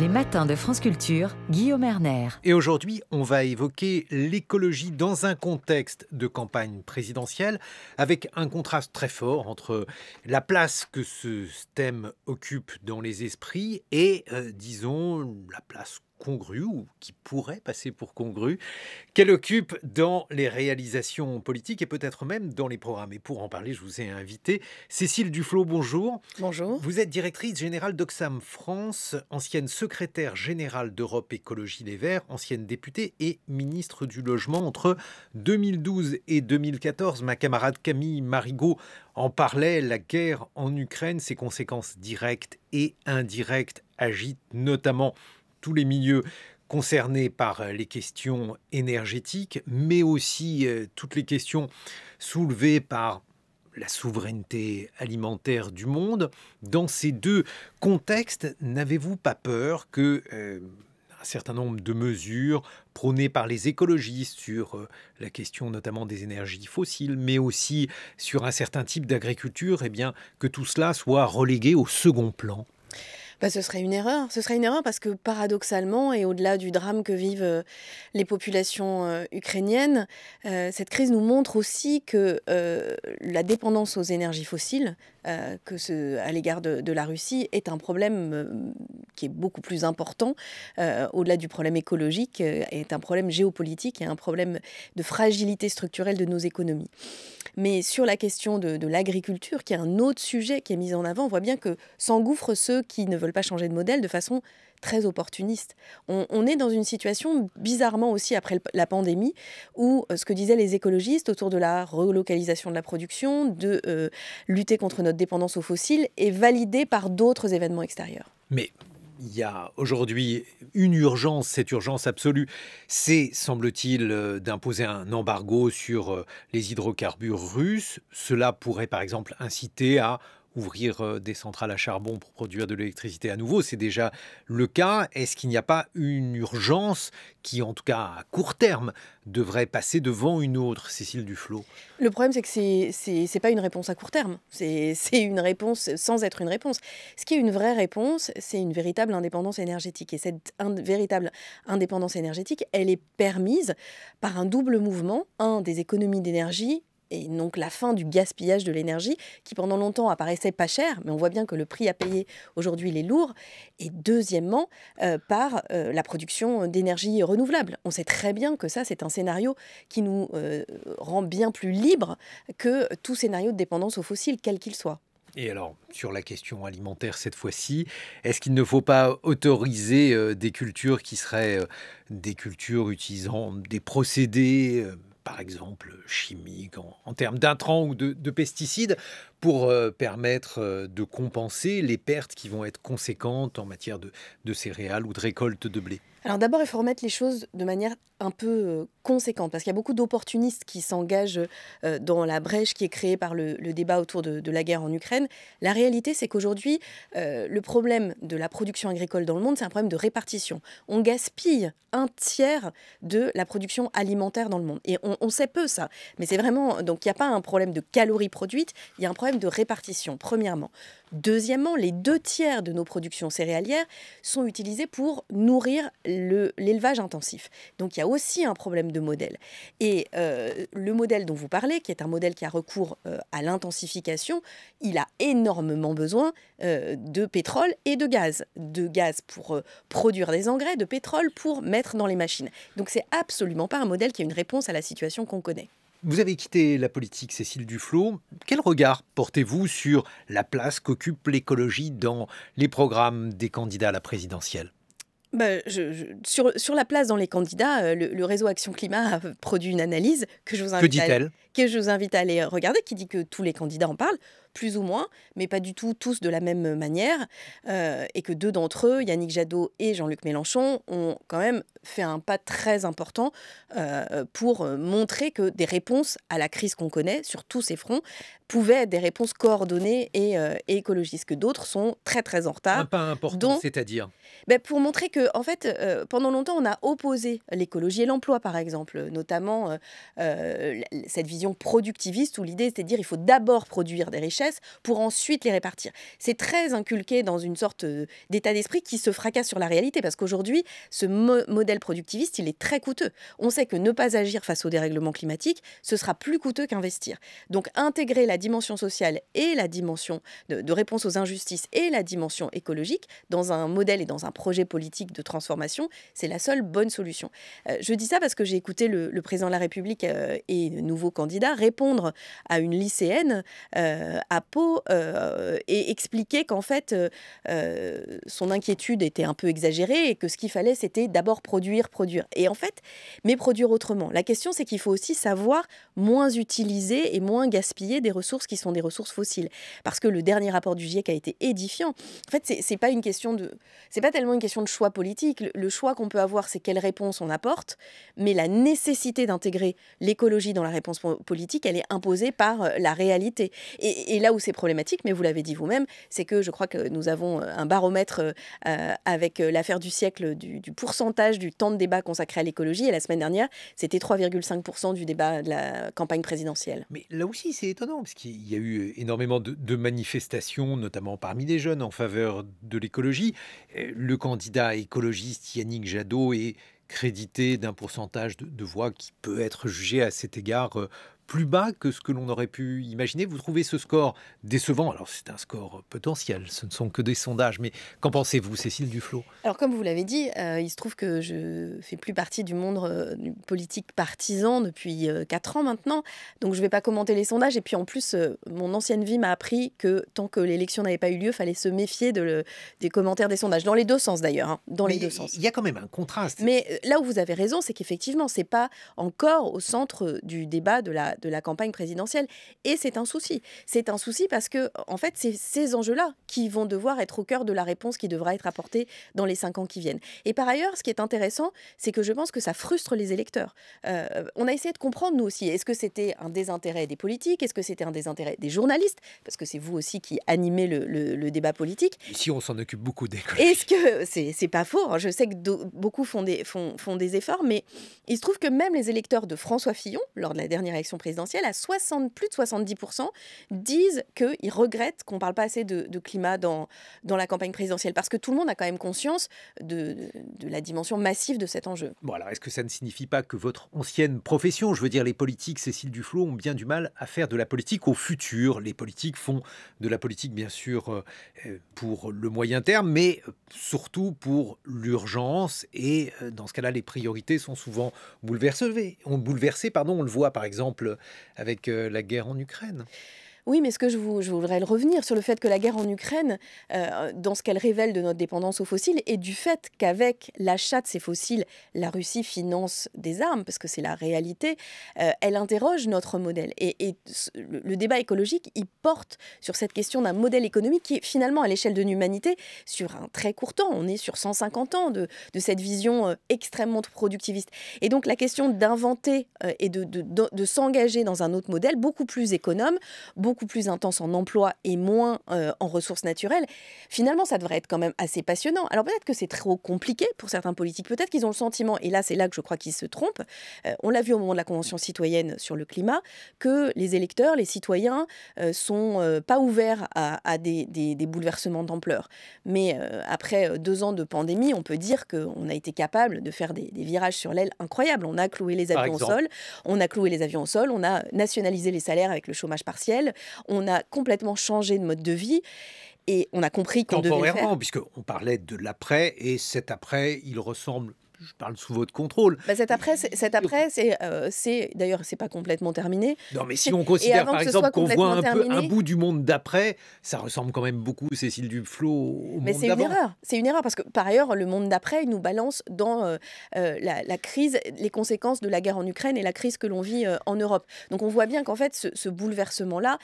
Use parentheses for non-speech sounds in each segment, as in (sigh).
Les matins de France Culture, Guillaume Erner. Et aujourd'hui, on va évoquer l'écologie dans un contexte de campagne présidentielle, avec un contraste très fort entre la place que ce thème occupe dans les esprits et, euh, disons, la place congrue ou qui pourrait passer pour congru, qu'elle occupe dans les réalisations politiques et peut-être même dans les programmes. Et pour en parler, je vous ai invité Cécile Duflo, bonjour. Bonjour. Vous êtes directrice générale d'OXAM France, ancienne secrétaire générale d'Europe Écologie Les Verts, ancienne députée et ministre du Logement entre 2012 et 2014. Ma camarade Camille Marigot en parlait, la guerre en Ukraine, ses conséquences directes et indirectes agitent notamment tous les milieux concernés par euh, les questions énergétiques, mais aussi euh, toutes les questions soulevées par la souveraineté alimentaire du monde. Dans ces deux contextes, n'avez-vous pas peur que euh, un certain nombre de mesures prônées par les écologistes sur la question notamment des énergies fossiles, mais aussi sur un certain type d'agriculture, eh bien que tout cela soit relégué au second plan bah, Ce serait une erreur. Ce serait une erreur parce que paradoxalement, et au-delà du drame que vivent euh, les populations euh, ukrainiennes, euh, cette crise nous montre aussi que la dépendance aux énergies fossiles, que ce, à l'égard de, la Russie, est un problème qui est beaucoup plus important, au-delà du problème écologique, est un problème géopolitique et un problème de fragilité structurelle de nos économies. Mais sur la question de, de l'agriculture, qui est un autre sujet qui est mis en avant, on voit bien que s'engouffrent ceux qui ne veulent pas changer de modèle de façon très opportuniste. On, est dans une situation bizarrement aussi après la pandémie où euh, ce que disaient les écologistes autour de la relocalisation de la production, de euh, lutter contre notre dépendance aux fossiles est validé par d'autres événements extérieurs. Mais il y a aujourd'hui une urgence, cette urgence absolue, c'est, semble-t-il, euh, d'imposer un embargo sur les hydrocarbures russes. Cela pourrait, par exemple, inciter à ouvrir euh, des centrales à charbon pour produire de l'électricité à nouveau. C'est déjà le cas. Est-ce qu'il n'y a pas une urgence qui, en tout cas à court terme, devrait passer devant une autre, Cécile Duflot Le problème, c'est que ce n'est pas une réponse à court terme. C'est une réponse sans être une réponse. Ce qui est une vraie réponse, c'est une véritable indépendance énergétique. Et cette véritable indépendance énergétique, elle est permise par un double mouvement, un des économies d'énergie et donc la fin du gaspillage de l'énergie qui pendant longtemps apparaissait pas cher, mais on voit bien que le prix à payer aujourd'hui il est lourd, et deuxièmement euh, par euh, la production d'énergie renouvelable. On sait très bien que ça c'est un scénario qui nous euh, rend bien plus libre que tout scénario de dépendance aux fossiles, quel qu'il soit. Et alors, sur la question alimentaire cette fois-ci, est-ce qu'il ne faut pas autoriser des cultures qui seraient des cultures utilisant des procédés par exemple chimique en, termes d'intrants ou de pesticides, pour euh, permettre euh, de compenser les pertes qui vont être conséquentes en matière de, céréales ou de récolte de blé Alors d'abord, il faut remettre les choses de manière un peu euh, conséquente, parce qu'il y a beaucoup d'opportunistes qui s'engagent dans la brèche qui est créée par le, débat autour de, la guerre en Ukraine. La réalité, c'est qu'aujourd'hui, le problème de la production agricole dans le monde, c'est un problème de répartition. On gaspille un tiers de la production alimentaire dans le monde. Et on, on sait peu ça, mais c'est vraiment... Donc il n'y a pas un problème de calories produites, il y a un problème de répartition, premièrement. Deuxièmement, les deux tiers de nos productions céréalières sont utilisées pour nourrir l'élevage intensif. Donc il y a aussi un problème de modèle. Et euh, le modèle dont vous parlez, qui est un modèle qui a recours euh, à l'intensification, il a énormément besoin euh, de pétrole et de gaz. De gaz pour produire des engrais, de pétrole pour mettre dans les machines. Donc c'est absolument pas un modèle qui a une réponse à la situation qu'on connaît. Vous avez quitté la politique, Cécile Duflot. Quel regard portez-vous sur la place qu'occupe l'écologie dans les programmes des candidats à la présidentielle bah, sur, la place dans les candidats, euh, le, réseau Action Climat a produit une analyse que je vous invite. Que dit-elle que je vous invite à aller euh, regarder, qui dit que tous les candidats en parlent, plus ou moins, mais pas du tout tous de la même manière, euh, et que deux d'entre eux, Yannick Jadot et Jean-Luc Mélenchon, ont quand même fait un pas très important euh, pour montrer que des réponses à la crise qu'on connaît sur tous ces fronts pouvaient être des réponses coordonnées et, écologiques. écologistes, que d'autres sont très très en retard. Un pas important, c'est-à-dire ben Pour montrer que, en fait, pendant longtemps, on a opposé l'écologie et l'emploi, par exemple, notamment cette vision productiviste où l'idée c'était de dire il faut d'abord produire des richesses pour ensuite les répartir. C'est très inculqué dans une sorte euh, d'état d'esprit qui se fracasse sur la réalité parce qu'aujourd'hui, ce modèle productiviste, il est très coûteux. On sait que ne pas agir face au dérèglement climatique, ce sera plus coûteux qu'investir. Donc intégrer la dimension sociale et la dimension de, réponse aux injustices et la dimension écologique dans un modèle et dans un projet politique de transformation, c'est la seule bonne solution. Euh, je dis ça parce que j'ai écouté le, président de la République et euh, et nouveau candidat répondre à une lycéenne euh, à Pau euh, et expliquer qu'en fait, euh, son inquiétude était un peu exagérée et que ce qu'il fallait, c'était d'abord produire, produire. Et en fait, mais produire autrement. La question, c'est qu'il faut aussi savoir moins utiliser et moins gaspiller des ressources qui sont des ressources fossiles. Parce que le dernier rapport du GIEC a été édifiant. En fait, c'est pas une question de... C'est pas tellement une question de choix politique. Le, le choix qu'on peut avoir, c'est quelle réponse on apporte, mais la nécessité d'intégrer l'écologie dans la réponse politique, elle est imposée par euh, la réalité. Et, là où c'est problématique, mais vous l'avez dit vous-même, c'est que je crois que nous avons euh, un baromètre euh, avec l'affaire du siècle du, pourcentage du temps de débat consacré à l'écologie. Et la semaine dernière, c'était 3,5% du débat de la campagne présidentielle. Mais là aussi, c'est étonnant, parce qu'il y a eu énormément de manifestations, notamment parmi les jeunes, en faveur de l'écologie. Le candidat écologiste Yannick Jadot est crédité d'un pourcentage de, voix qui peut être jugé à cet égard euh, plus bas que ce que l'on aurait pu imaginer. Vous trouvez ce score décevant Alors c'est un score potentiel, ce ne sont que des sondages, mais qu'en pensez-vous, Cécile Duflot Alors comme vous l'avez dit, euh, il se trouve que je fais plus partie du monde euh, politique partisan depuis euh, quatre 4 ans maintenant, donc je ne vais pas commenter les sondages. Et puis en plus, mon ancienne vie m'a appris que tant que l'élection n'avait pas eu lieu, fallait se méfier de des commentaires des sondages, dans les deux sens d'ailleurs, hein. dans les deux sens. Il y a quand même un contraste. Mais là où vous avez raison, c'est qu'effectivement, c'est pas encore au centre du débat de la de la campagne présidentielle. Et c'est un souci. C'est un souci parce que, en fait, c'est ces enjeux-là qui vont devoir être au cœur de la réponse qui devra être apportée dans les cinq ans qui viennent. Et par ailleurs, ce qui est intéressant, c'est que je pense que ça frustre les électeurs. Euh, on a essayé de comprendre, nous aussi, est-ce que c'était un désintérêt des politiques Est-ce que c'était un désintérêt des journalistes Parce que c'est vous aussi qui animez le, débat politique. Ici, on s'en occupe beaucoup des Est-ce que c'est pas faux hein? Je sais que beaucoup font des, font, font des efforts, mais il se trouve que même les électeurs de François Fillon, lors de la dernière élection présidentielle, présidentielle, à 60, plus de 70%, disent qu'ils regrettent qu'on ne parle pas assez de, climat dans, dans la campagne présidentielle. Parce que tout le monde a quand même conscience de, de, la dimension massive de cet enjeu. Bon, alors est-ce que ça ne signifie pas que votre ancienne profession, je veux dire les politiques, Cécile Duflot, ont bien du mal à faire de la politique au futur Les politiques font de la politique, bien sûr, euh, euh, pour le moyen terme, mais euh, surtout pour l'urgence. Et dans ce cas-là, les priorités sont souvent bouleversées. On, bouleversé pardon, on le voit par exemple avec euh, la guerre en Ukraine. Oui, mais ce que je, voudrais le revenir sur le fait que la guerre en Ukraine, euh, dans ce qu'elle révèle de notre dépendance aux fossiles, et du fait qu'avec l'achat de ces fossiles, la Russie finance des armes, parce que c'est la réalité, euh, elle interroge notre modèle. Et, le, débat écologique, il porte sur cette question d'un modèle économique qui est finalement à l'échelle de l'humanité sur un très court temps. On est sur 150 ans de, cette vision euh, extrêmement productiviste. Et donc la question d'inventer et de, de s'engager dans un autre modèle beaucoup plus économe, beaucoup plus intense en emploi et moins euh, en ressources naturelles, finalement, ça devrait être quand même assez passionnant. Alors peut-être que c'est trop compliqué pour certains politiques, peut-être qu'ils ont le sentiment, et là c'est là que je crois qu'ils se trompent, euh, on l'a vu au moment de la Convention citoyenne sur le climat, que les électeurs, les citoyens, ne euh, sont pas ouverts à, des, bouleversements d'ampleur. Mais après deux ans de pandémie, on peut dire qu'on a été capable de faire des, des virages sur l'aile incroyables. On a cloué les avions au sol, on a cloué les avions au sol, on a nationalisé les salaires avec le chômage partiel, on a complètement changé de mode de vie. Et on a compris qu'on devait. Temporairement, puisqu'on parlait de l'après, et cet après, il ressemble je parle sous votre contrôle. Bah cet après, cet après, c'est euh, c'est d'ailleurs, c'est pas complètement terminé. Non, mais si on considère par exemple qu'on voit un, peu, un, bout du monde d'après, ça ressemble quand même beaucoup, Cécile Duflo, au monde d'avant. Mais c'est une erreur. C'est une erreur parce que par ailleurs, le monde d'après nous balance dans euh, euh, la, crise, les conséquences de la guerre en Ukraine et la crise que l'on vit en Europe. Donc on voit bien qu'en fait, ce, bouleversement-là,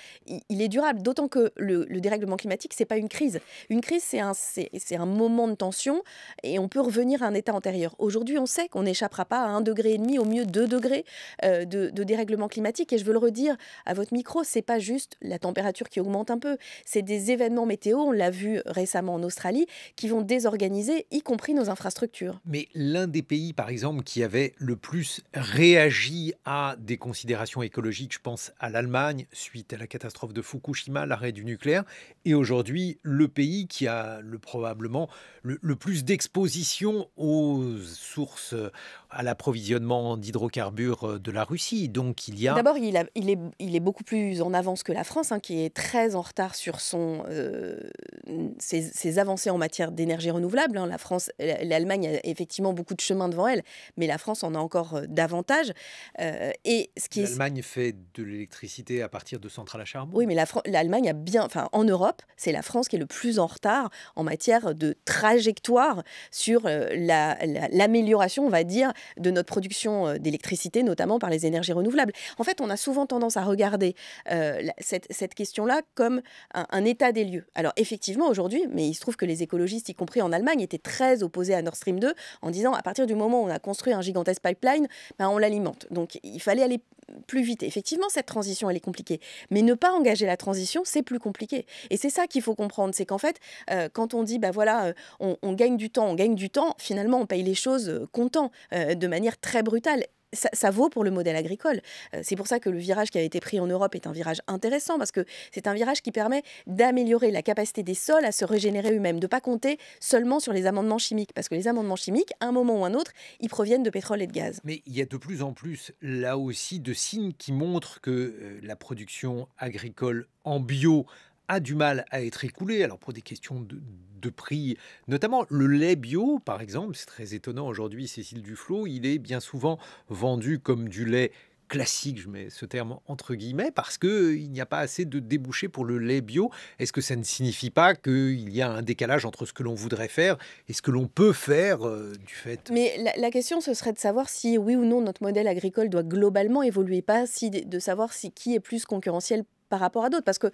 il, est durable. D'autant que le, dérèglement climatique, c'est pas une crise. Une crise, c'est un, c'est, un moment de tension et on peut revenir à un état antérieur Aujourd'hui, on sait qu'on n'échappera pas à 1,5 degré, au mieux 2 degrés euh, de, dérèglement climatique. Et je veux le redire à votre micro, c'est pas juste la température qui augmente un peu, c'est des événements météo, on l'a vu récemment en Australie, qui vont désorganiser, y compris nos infrastructures. Mais l'un des pays, par exemple, qui avait le plus réagi à des considérations écologiques, je pense à l'Allemagne, suite à la catastrophe de Fukushima, l'arrêt du nucléaire, et aujourd'hui le pays qui a le, probablement le plus d'exposition aux source euh, à l'approvisionnement d'hydrocarbures euh, de la Russie. Donc il y a. D'abord, il, il, est, beaucoup plus en avance que la France, hein, qui est très en retard sur son, euh, ses, avancées en matière d'énergie renouvelable. Hein. La France, l'Allemagne a effectivement beaucoup de chemin devant elle, mais la France en a encore euh, davantage. et ce qui L'Allemagne fait de l'électricité à partir de centrales à charbon. Oui, mais l'Allemagne a bien, enfin en Europe, c'est la France qui est le plus en retard en matière de trajectoire sur l'amélioration, on va dire, de notre production euh, d'électricité, notamment par les énergies renouvelables. En fait, on a souvent tendance à regarder euh, cette, question-là comme un, état des lieux. Alors effectivement, aujourd'hui, mais il se trouve que les écologistes, y compris en Allemagne, étaient très opposés à Nord Stream 2 en disant à partir du moment où on a construit un gigantesque pipeline, ben, on l'alimente. Donc il fallait aller plus vite. effectivement, cette transition, elle est compliquée. Mais ne pas engager la transition, c'est plus compliqué. Et c'est ça qu'il faut comprendre. C'est qu'en fait, euh, quand on dit, ben voilà, euh, on, gagne du temps, on gagne du temps, finalement, on paye les choses euh, comptant, de manière très brutale ça, vaut pour le modèle agricole. Euh, c'est pour ça que le virage qui a été pris en Europe est un virage intéressant, parce que c'est un virage qui permet d'améliorer la capacité des sols à se régénérer eux-mêmes, de ne pas compter seulement sur les amendements chimiques, parce que les amendements chimiques, à un moment ou un autre, ils proviennent de pétrole et de gaz. Mais il y a de plus en plus, là aussi, de signes qui montrent que euh, la production agricole en bio a du mal à être écoulé. Alors pour des questions de, prix, notamment le lait bio, par exemple, c'est très étonnant aujourd'hui, Cécile Duflo, il est bien souvent vendu comme du lait classique, je mets ce terme entre guillemets, parce qu'il euh, n'y a pas assez de débouchés pour le lait bio. Est-ce que ça ne signifie pas qu'il y a un décalage entre ce que l'on voudrait faire et ce que l'on peut faire euh, du fait Mais la, la, question, ce serait de savoir si oui ou non notre modèle agricole doit globalement évoluer, pas si, de savoir si qui est plus concurrentiel par rapport à d'autres. Parce que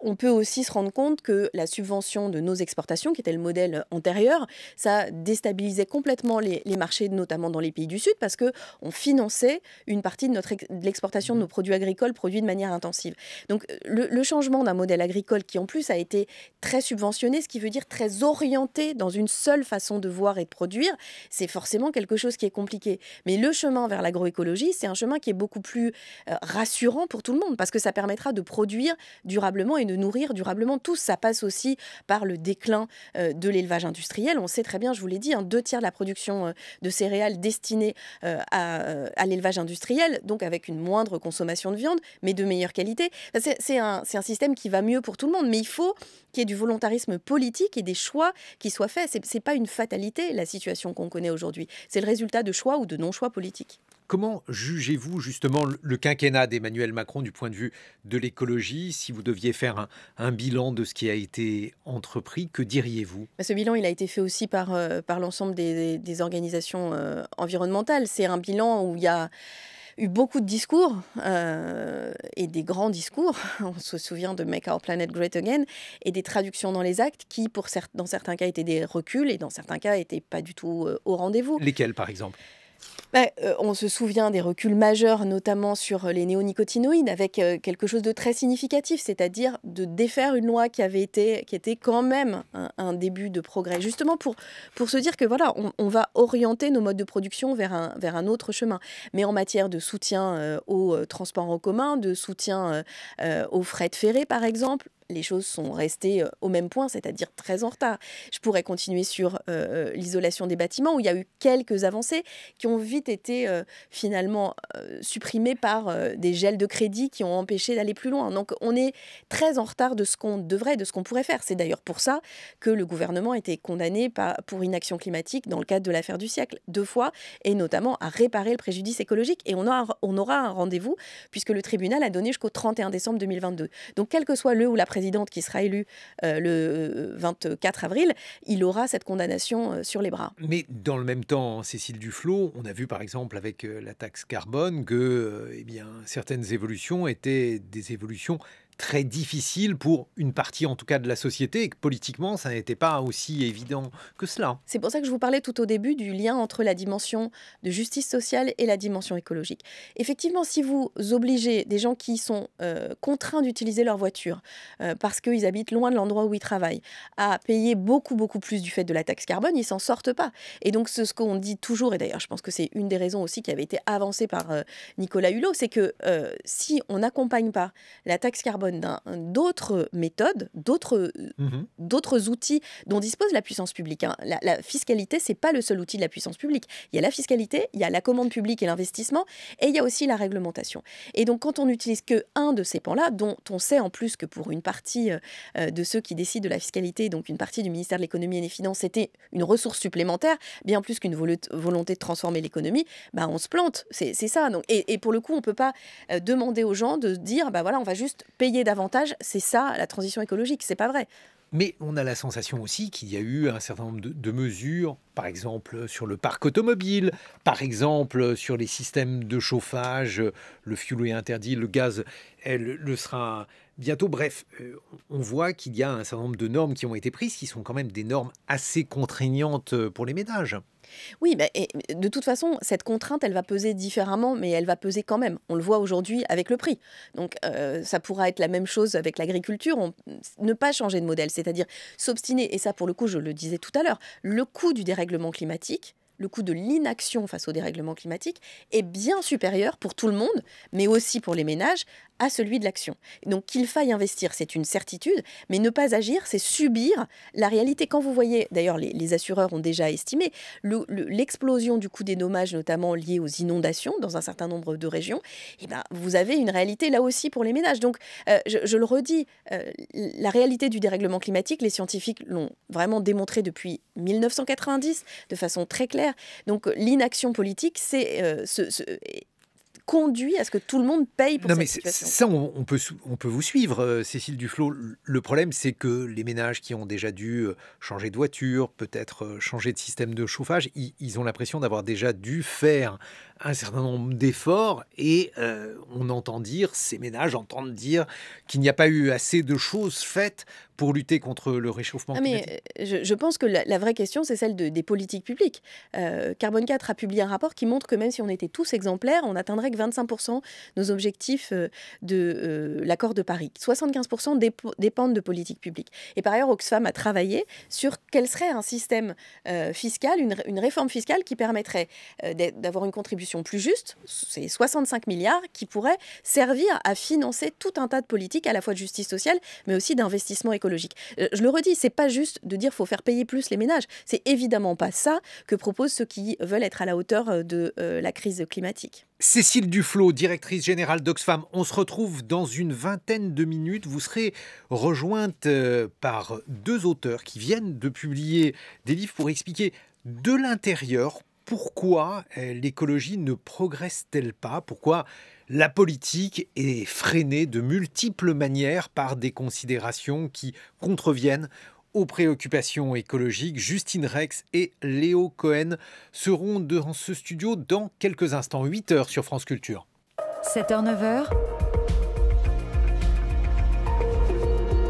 on peut aussi se rendre compte que la subvention de nos exportations, qui était le modèle antérieur, ça déstabilisait complètement les, les marchés, notamment dans les pays du Sud, parce que on finançait une partie de, notre de l'exportation de nos produits agricoles produits de manière intensive. Donc le, changement d'un modèle agricole qui en plus a été très subventionné, ce qui veut dire très orienté dans une seule façon de voir et de produire, c'est forcément quelque chose qui est compliqué. Mais le chemin vers l'agroécologie, c'est un chemin qui est beaucoup plus euh, rassurant pour tout le monde, parce que ça permettra de produire durablement et de nourrir durablement Tout Ça passe aussi par le déclin euh, de l'élevage industriel. On sait très bien, je vous l'ai dit, un hein, deux tiers de la production euh, de céréales destinée euh, à, l'élevage industriel, donc avec une moindre consommation de viande, mais de meilleure qualité. C'est un, un, système qui va mieux pour tout le monde, mais il faut qu'il y ait du volontarisme politique et des choix qui soient faits. Ce n'est pas une fatalité, la situation qu'on connaît aujourd'hui. C'est le résultat de choix ou de non-choix politiques. Comment jugez-vous justement le quinquennat d'Emmanuel Macron du point de vue de l'écologie Si vous deviez faire un, bilan de ce qui a été entrepris, que diriez-vous bah, Ce bilan, il a été fait aussi par, euh, l'ensemble des, organisations euh, environnementales. C'est un bilan où il y a eu beaucoup de discours euh, et des grands discours. (laughs) On se souvient de Make Our Planet Great Again et des traductions dans les actes qui, pour dans certains cas, étaient des reculs et dans certains cas, n'étaient pas du tout au rendez-vous. Lesquels, par exemple bah, euh, on se souvient des reculs majeurs, notamment sur les néonicotinoïdes, avec euh, quelque chose de très significatif, c'est-à-dire de défaire une loi qui avait été, qui était quand même un, début de progrès, justement pour, pour se dire que voilà, on, va orienter nos modes de production vers un, vers un autre chemin. Mais en matière de soutien euh, aux transports en commun, de soutien aux frais de ferré, par exemple, les choses sont restées euh, au même point, c'est-à-dire très en retard. Je pourrais continuer sur euh, euh, l'isolation des bâtiments, où il y a eu quelques avancées qui ont vite été finalement supprimées par des gels de crédit qui ont empêché d'aller plus loin. Donc on est très en retard de ce qu'on devrait, de ce qu'on pourrait faire. C'est d'ailleurs pour ça que le gouvernement a été condamné pour inaction climatique dans le cadre de l'affaire du siècle, deux fois, et notamment à réparer le préjudice écologique. Et on, on aura un rendez-vous, puisque le tribunal a donné jusqu'au 31 décembre 2022. Donc quel que soit le ou la présidence, qui sera élue euh, le 24 euh, avril, il aura cette condamnation euh, sur les bras. Mais dans le même temps, Cécile Duflo, on a vu par exemple avec la taxe carbone que eh bien, certaines évolutions étaient des évolutions très difficile pour une partie en tout cas de la société et que politiquement ça n'était pas aussi évident que cela. C'est pour ça que je vous parlais tout au début du lien entre la dimension de justice sociale et la dimension écologique. Effectivement, si vous obligez des gens qui sont euh, contraints d'utiliser leur voiture euh, parce qu'ils habitent loin de l'endroit où ils travaillent à payer beaucoup beaucoup plus du fait de la taxe carbone, ils s'en sortent pas. Et donc ce, ce qu'on dit toujours, et d'ailleurs je pense que c'est une des raisons aussi qui avait été avancée par euh, Nicolas Hulot, c'est que si on n'accompagne pas la taxe carbone d'autres méthodes, d'autres mhm. d'autres outils dont dispose la puissance publique. Hein. La, la, fiscalité, c'est pas le seul outil de la puissance publique. Il y a la fiscalité, il y a la commande publique et l'investissement, et il y a aussi la réglementation. Et donc, quand on n'utilise que un de ces pans-là, dont on sait en plus que pour une partie euh, euh, de ceux qui décident de la fiscalité, donc une partie du ministère de l'économie et des finances, c'était une ressource supplémentaire, bien plus qu'une volonté de transformer l'économie, bah on se plante. C'est ça. Donc, et, pour le coup, on peut pas euh, demander aux gens de dire, bah voilà, on va juste payer davantage, c'est ça la transition écologique, c'est pas vrai. Mais on a la sensation aussi qu'il y a eu un certain nombre de, mesures, par exemple euh, sur le parc automobile, par exemple euh, sur les systèmes de chauffage, euh, le fioul est interdit, le gaz elle, le sera bientôt, bref, euh, on voit qu'il y a un certain nombre de normes qui ont été prises, qui sont quand même des normes assez contraignantes euh, pour les ménages. Oui, bah, de toute façon, cette contrainte, elle va peser différemment, mais elle va peser quand même. On le voit aujourd'hui avec le prix. Donc, euh, ça pourra être la même chose avec l'agriculture. Ne pas changer de modèle, c'est-à-dire s'obstiner, et ça, pour le coup, je le disais tout à l'heure, le coût du dérèglement climatique, le coût de l'inaction face au dérèglement climatique est bien supérieur pour tout le monde, mais aussi pour les ménages, à celui de l'action. Donc qu'il faille investir, c'est une certitude, mais ne pas agir, c'est subir la réalité. Quand vous voyez, d'ailleurs les, assureurs ont déjà estimé, l'explosion du coût des dommages, notamment liés aux inondations dans un certain nombre de régions, eh ben, vous avez une réalité là aussi pour les ménages. Donc euh, je, le redis, euh, la réalité du dérèglement climatique, les scientifiques l'ont vraiment démontré depuis 1990 de façon très claire. Donc l'inaction politique, c'est euh, ce, conduit à ce que tout le monde paye pour non, mais situation. Ça, on, peut, on peut vous suivre, euh, Cécile Duflo. Le problème, c'est que les ménages qui ont déjà dû euh, changer de voiture, peut-être euh, changer de système de chauffage, ils ont l'impression d'avoir déjà dû faire un certain nombre d'efforts et euh, on entend dire, ces ménages entendent dire qu'il n'y a pas eu assez de choses faites pour lutter contre le réchauffement ah, climatique. Mais euh, je, pense que la, vraie question, c'est celle des politiques publiques. Euh, Carbone 4 a publié un rapport qui montre que même si on était tous exemplaires, on atteindrait que 25% nos objectifs de l'accord de Paris. 75% dépendent de politiques publiques. Et par ailleurs, Oxfam a travaillé sur quel serait un système fiscal, une réforme fiscale qui permettrait d'avoir une contribution plus juste, c'est 65 milliards qui pourraient servir à financer tout un tas de politiques, à la fois de justice sociale, mais aussi d'investissement écologique. Euh, je le redis, c'est pas juste de dire faut faire payer plus les ménages. C'est évidemment pas ça que proposent ceux qui veulent être à la hauteur euh, de euh, la crise climatique. Cécile Duflo, directrice générale d'Oxfam, on se retrouve dans une vingtaine de minutes. Vous serez rejointe par deux auteurs qui viennent de publier des livres pour expliquer de l'intérieur pourquoi euh, l'écologie ne progresse-t-elle pas Pourquoi la politique est freinée de multiples manières par des considérations qui contreviennent aux préoccupations écologiques. Justine Rex et Léo Cohen seront dans ce studio dans quelques instants, 8h sur France Culture. 7h, 9h,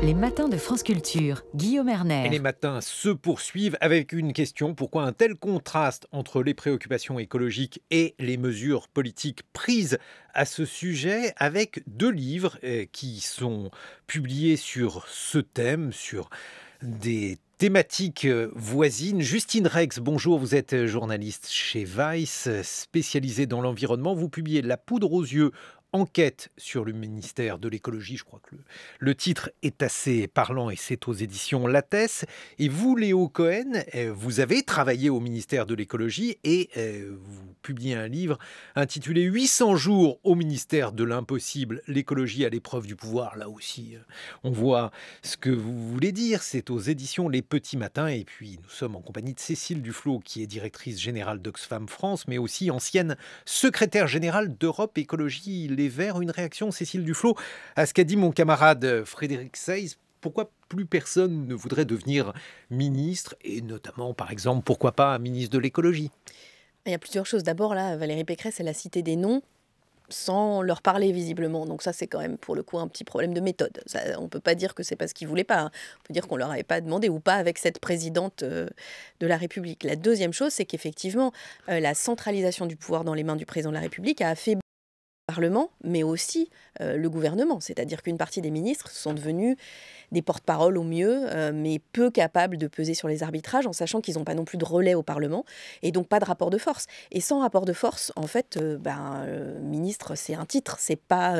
Les matins de France Culture, Guillaume Erner. les matins se poursuivent avec une question pourquoi un tel contraste entre les préoccupations écologiques et les mesures politiques prises à ce sujet avec deux livres euh, qui sont publiés sur ce thème, sur des thématiques euh, voisines. Justine Rex, bonjour, vous êtes journaliste chez Vice, spécialisée dans l'environnement. Vous publiez La poudre aux yeux Enquête sur le ministère de l'écologie. Je crois que le, le, titre est assez parlant et c'est aux éditions Lattès. Et vous, Léo Cohen, euh, vous avez travaillé au ministère de l'écologie et euh, vous publiez un livre intitulé 800 jours au ministère de l'impossible, l'écologie à l'épreuve du pouvoir. Là aussi, euh, on voit ce que vous voulez dire. C'est aux éditions Les Petits Matins. Et puis, nous sommes en compagnie de Cécile Duflot, qui est directrice générale d'Oxfam France, mais aussi ancienne secrétaire générale d'Europe Écologie vers Une réaction, Cécile Duflot, à ce qu'a dit mon camarade euh, Frédéric Seys, Pourquoi plus personne ne voudrait devenir ministre et notamment, par exemple, pourquoi pas ministre de l'écologie Il y a plusieurs choses. D'abord, là, Valérie Pécresse, elle a cité des noms sans leur parler visiblement. Donc ça, c'est quand même pour le coup un petit problème de méthode. on ne peut pas dire que c'est parce qu'ils voulaient pas. Hein. On peut dire qu'on leur avait pas demandé ou pas avec cette présidente euh, de la République. La deuxième chose, c'est qu'effectivement, euh, la centralisation du pouvoir dans les mains du président de la République a affaibli Parlement, mais aussi euh, le gouvernement. C'est-à-dire qu'une partie des ministres sont devenus des porte-parole au mieux, euh, mais peu capables de peser sur les arbitrages, en sachant qu'ils n'ont pas non plus de relais au Parlement, et donc pas de rapport de force. Et sans rapport de force, en fait, euh, ben, ministre, c'est un titre, c'est pas